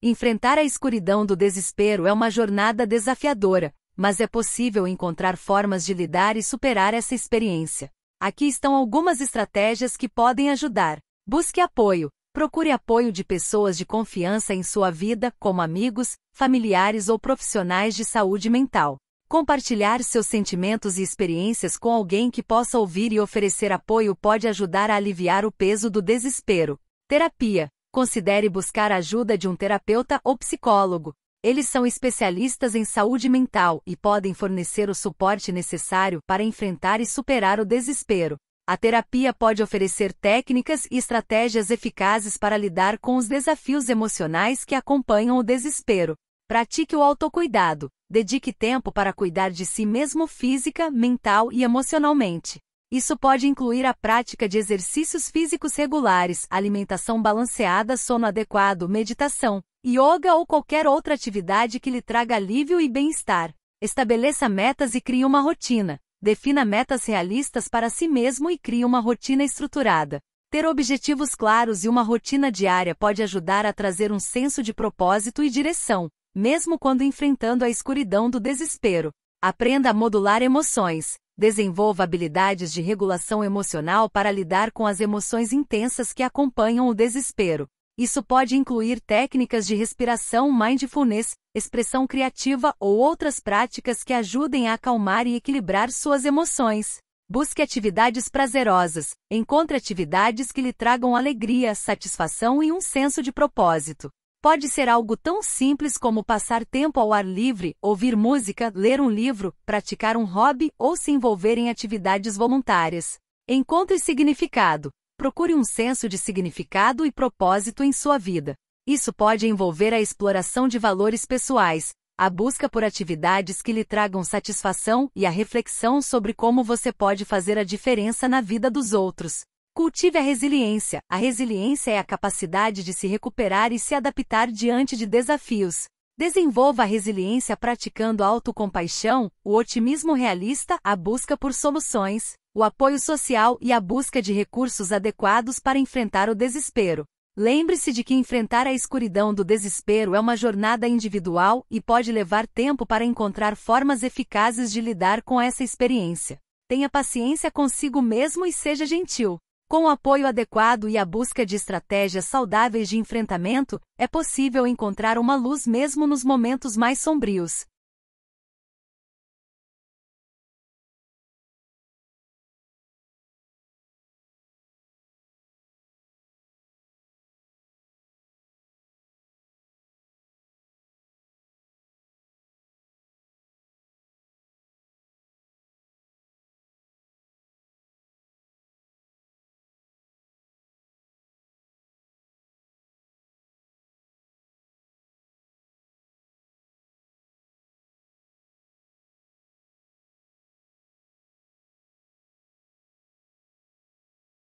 Enfrentar a escuridão do desespero é uma jornada desafiadora, mas é possível encontrar formas de lidar e superar essa experiência. Aqui estão algumas estratégias que podem ajudar. Busque apoio. Procure apoio de pessoas de confiança em sua vida, como amigos, familiares ou profissionais de saúde mental. Compartilhar seus sentimentos e experiências com alguém que possa ouvir e oferecer apoio pode ajudar a aliviar o peso do desespero. Terapia considere buscar a ajuda de um terapeuta ou psicólogo. Eles são especialistas em saúde mental e podem fornecer o suporte necessário para enfrentar e superar o desespero. A terapia pode oferecer técnicas e estratégias eficazes para lidar com os desafios emocionais que acompanham o desespero. Pratique o autocuidado. Dedique tempo para cuidar de si mesmo física, mental e emocionalmente. Isso pode incluir a prática de exercícios físicos regulares, alimentação balanceada, sono adequado, meditação, yoga ou qualquer outra atividade que lhe traga alívio e bem-estar. Estabeleça metas e crie uma rotina. Defina metas realistas para si mesmo e crie uma rotina estruturada. Ter objetivos claros e uma rotina diária pode ajudar a trazer um senso de propósito e direção, mesmo quando enfrentando a escuridão do desespero. Aprenda a modular emoções desenvolva habilidades de regulação emocional para lidar com as emoções intensas que acompanham o desespero. Isso pode incluir técnicas de respiração mindfulness, expressão criativa ou outras práticas que ajudem a acalmar e equilibrar suas emoções. Busque atividades prazerosas, encontre atividades que lhe tragam alegria, satisfação e um senso de propósito. Pode ser algo tão simples como passar tempo ao ar livre, ouvir música, ler um livro, praticar um hobby ou se envolver em atividades voluntárias. Encontre significado. Procure um senso de significado e propósito em sua vida. Isso pode envolver a exploração de valores pessoais, a busca por atividades que lhe tragam satisfação e a reflexão sobre como você pode fazer a diferença na vida dos outros. Cultive a resiliência. A resiliência é a capacidade de se recuperar e se adaptar diante de desafios. Desenvolva a resiliência praticando a autocompaixão, o otimismo realista, a busca por soluções, o apoio social e a busca de recursos adequados para enfrentar o desespero. Lembre-se de que enfrentar a escuridão do desespero é uma jornada individual e pode levar tempo para encontrar formas eficazes de lidar com essa experiência. Tenha paciência consigo mesmo e seja gentil. Com o apoio adequado e a busca de estratégias saudáveis de enfrentamento, é possível encontrar uma luz mesmo nos momentos mais sombrios.